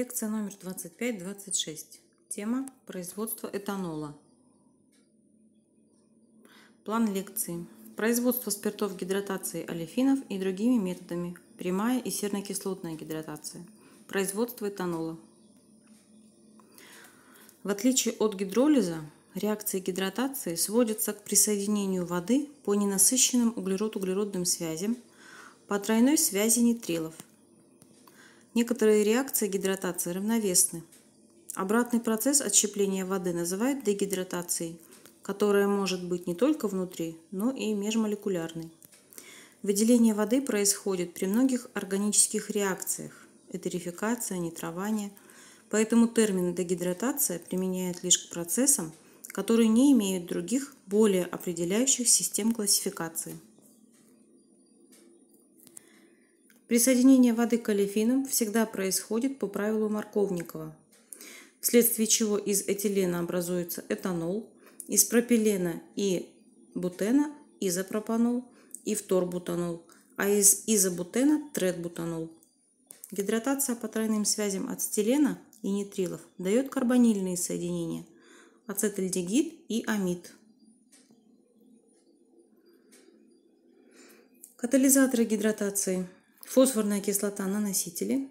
Лекция номер 25-26. Тема «Производство этанола». План лекции. Производство спиртов гидратации олефинов и другими методами. Прямая и кислотная гидратация. Производство этанола. В отличие от гидролиза, реакции гидратации сводятся к присоединению воды по ненасыщенным углерод-углеродным связям по тройной связи нитрилов – Некоторые реакции гидратации равновесны. Обратный процесс отщепления воды называют дегидратацией, которая может быть не только внутри, но и межмолекулярной. Выделение воды происходит при многих органических реакциях – этерификация, нитрование. Поэтому термин дегидратация применяют лишь к процессам, которые не имеют других, более определяющих систем классификации. Присоединение воды к олефинам всегда происходит по правилу Марковникова, вследствие чего из этилена образуется этанол, из пропилена и бутена – изопропанол и вторбутанол, а из изобутена – третбутанол. Гидратация по тройным связям ацетилена и нитрилов дает карбонильные соединения – ацетальдегид и амид. Катализаторы гидратации – фосфорная кислота на носителе,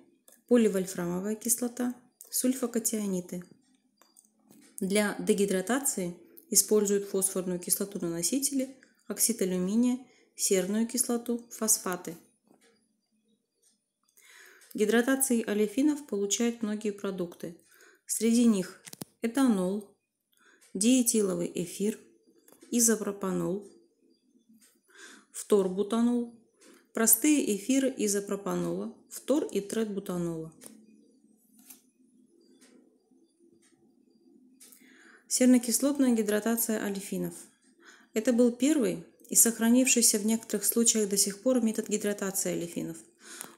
поливольфрамовая кислота, сульфокатиониты. Для дегидратации используют фосфорную кислоту на носителе, оксид алюминия, серную кислоту, фосфаты. Гидратацией олефинов получают многие продукты. Среди них этанол, диэтиловый эфир, изопропанол, фторбутанол, Простые эфиры изопропанола, фтор и тредбутанола. Сернокислотная гидратация олефинов. Это был первый и сохранившийся в некоторых случаях до сих пор метод гидратации олефинов.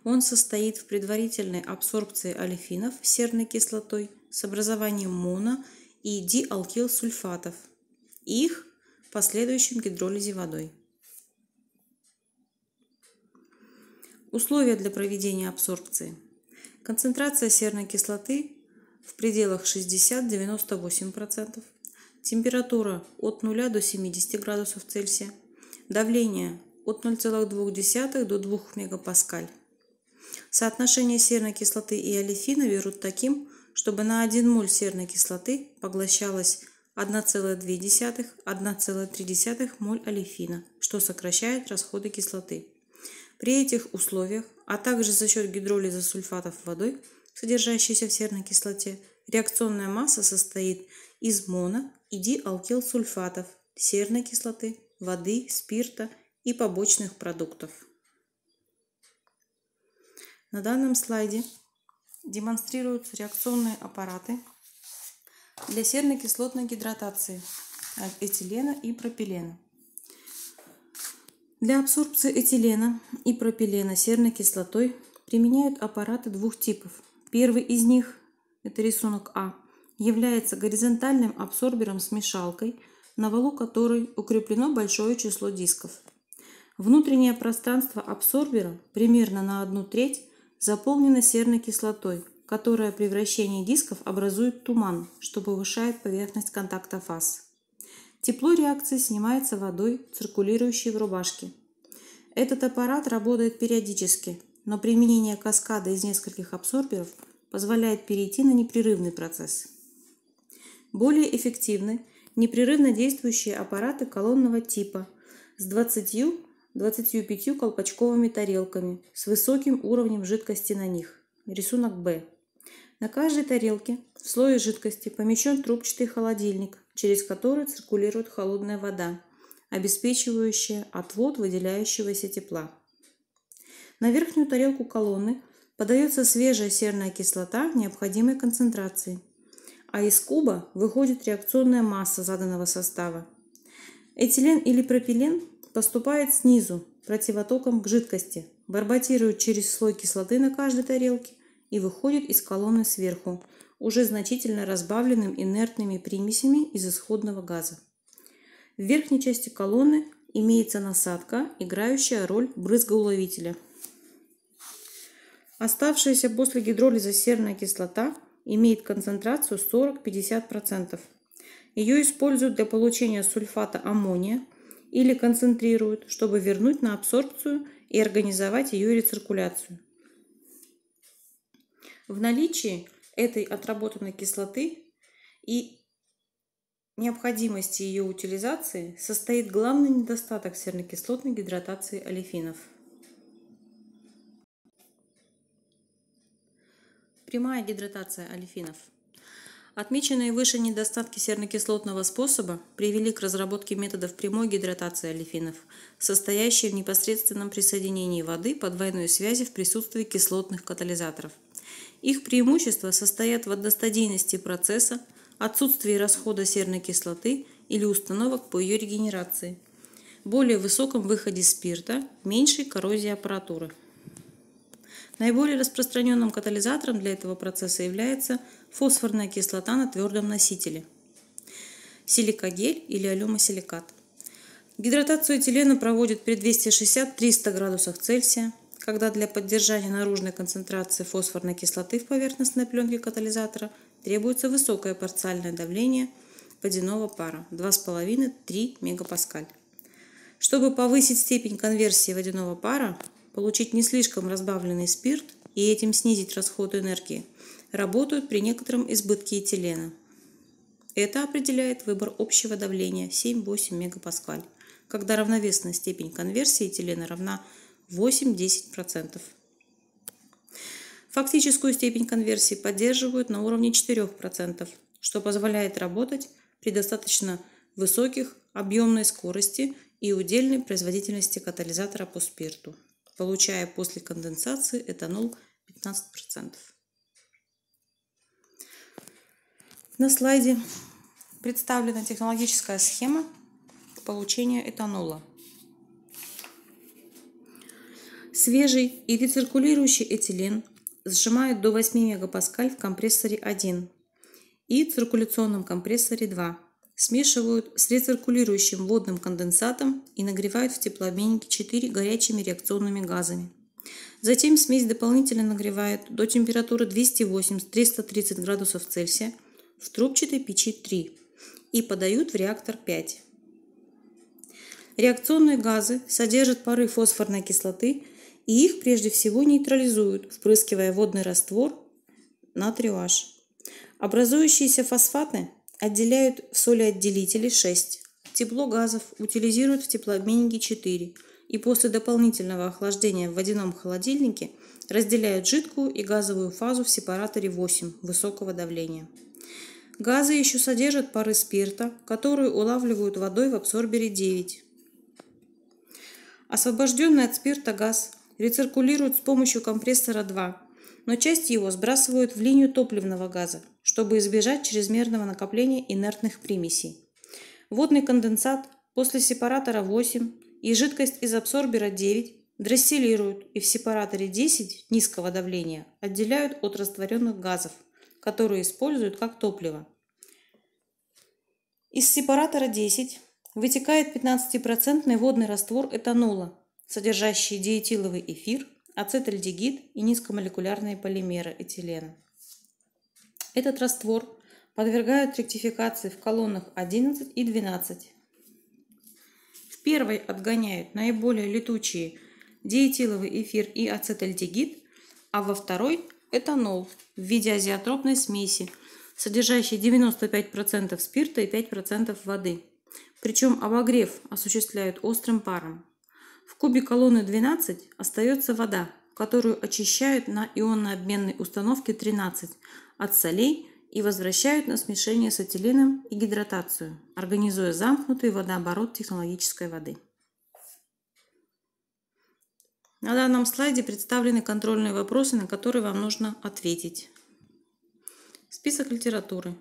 Он состоит в предварительной абсорбции олефинов серной кислотой с образованием моно- и диалкилсульфатов и их последующем гидролизе водой. Условия для проведения абсорбции. Концентрация серной кислоты в пределах 60-98%. Температура от 0 до 70 градусов Цельсия. Давление от 0,2 до 2 мегапаскаль. Соотношение серной кислоты и олефина берут таким, чтобы на 1 моль серной кислоты поглощалось 1,2-1,3 моль олефина, что сокращает расходы кислоты. При этих условиях, а также за счет гидролиза сульфатов водой, содержащейся в серной кислоте, реакционная масса состоит из моно- и диалкилсульфатов, серной кислоты, воды, спирта и побочных продуктов. На данном слайде демонстрируются реакционные аппараты для серно-кислотной гидратации а, этилена и пропилена. Для абсорбции этилена и пропилена серной кислотой применяют аппараты двух типов. Первый из них, это рисунок А, является горизонтальным абсорбером с мешалкой, на валу которой укреплено большое число дисков. Внутреннее пространство абсорбера примерно на одну треть заполнено серной кислотой, которая при вращении дисков образует туман, что повышает поверхность контакта фаз. Тепло реакции снимается водой, циркулирующей в рубашке. Этот аппарат работает периодически, но применение каскада из нескольких абсорберов позволяет перейти на непрерывный процесс. Более эффективны непрерывно действующие аппараты колонного типа с 20-25 колпачковыми тарелками с высоким уровнем жидкости на них. Рисунок Б. На каждой тарелке в слое жидкости помещен трубчатый холодильник через который циркулирует холодная вода, обеспечивающая отвод выделяющегося тепла. На верхнюю тарелку колонны подается свежая серная кислота необходимой концентрации, а из куба выходит реакционная масса заданного состава. Этилен или пропилен поступает снизу противотоком к жидкости, барботирует через слой кислоты на каждой тарелке и выходит из колонны сверху уже значительно разбавленным инертными примесями из исходного газа. В верхней части колонны имеется насадка, играющая роль брызгоуловителя. Оставшаяся после гидролиза серная кислота имеет концентрацию 40-50%. Ее используют для получения сульфата аммония или концентрируют, чтобы вернуть на абсорбцию и организовать ее рециркуляцию. В наличии этой отработанной кислоты и необходимости ее утилизации состоит главный недостаток сернокислотной гидратации олефинов. Прямая гидратация олефинов. Отмеченные выше недостатки сернокислотного способа привели к разработке методов прямой гидратации олефинов, состоящей в непосредственном присоединении воды по двойной связи в присутствии кислотных катализаторов – их преимущества состоят в одностадийности процесса, отсутствии расхода серной кислоты или установок по ее регенерации, более высоком выходе спирта, меньшей коррозии аппаратуры. Наиболее распространенным катализатором для этого процесса является фосфорная кислота на твердом носителе, силикогель или алюмосиликат. Гидратацию этилена проводят при 260-300 градусах Цельсия – когда для поддержания наружной концентрации фосфорной кислоты в поверхностной пленке катализатора требуется высокое парциальное давление водяного пара 2,5-3 МПа), Чтобы повысить степень конверсии водяного пара, получить не слишком разбавленный спирт и этим снизить расход энергии, работают при некотором избытке этилена. Это определяет выбор общего давления 7-8 МПа). когда равновесная степень конверсии этилена равна 8-10%. Фактическую степень конверсии поддерживают на уровне 4%, что позволяет работать при достаточно высоких объемной скорости и удельной производительности катализатора по спирту, получая после конденсации этанол 15%. На слайде представлена технологическая схема получения этанола – Свежий или циркулирующий этилен сжимают до 8 мегапаскаль в компрессоре 1 и циркуляционном компрессоре 2. Смешивают с рециркулирующим водным конденсатом и нагревают в теплообменнике 4 горячими реакционными газами. Затем смесь дополнительно нагревают до температуры 280-330 градусов Цельсия в трубчатой печи 3 и подают в реактор 5. Реакционные газы содержат пары фосфорной кислоты – и их прежде всего нейтрализуют, впрыскивая водный раствор натрий H. Образующиеся фосфаты отделяют в солеотделители 6, тепло газов утилизируют в теплообменнике 4 и после дополнительного охлаждения в водяном холодильнике разделяют жидкую и газовую фазу в сепараторе 8 высокого давления. Газы еще содержат пары спирта, которые улавливают водой в абсорбере 9. Освобожденный от спирта газ Рециркулируют с помощью компрессора 2, но часть его сбрасывают в линию топливного газа, чтобы избежать чрезмерного накопления инертных примесей. Водный конденсат после сепаратора 8 и жидкость из абсорбера 9 дрессилируют и в сепараторе 10 низкого давления отделяют от растворенных газов, которые используют как топливо. Из сепаратора 10 вытекает 15% водный раствор этанола содержащие диэтиловый эфир, ацетальдегид и низкомолекулярные полимеры этилена. Этот раствор подвергают ректификации в колоннах 11 и 12. В первой отгоняют наиболее летучие диэтиловый эфир и ацетальдегид, а во второй – этанол в виде азиотропной смеси, содержащей 95% спирта и 5% воды. Причем обогрев осуществляют острым паром. В кубе колонны 12 остается вода, которую очищают на ионно-обменной установке 13 от солей и возвращают на смешение с этиленом и гидратацию, организуя замкнутый водооборот технологической воды. На данном слайде представлены контрольные вопросы, на которые вам нужно ответить. Список литературы.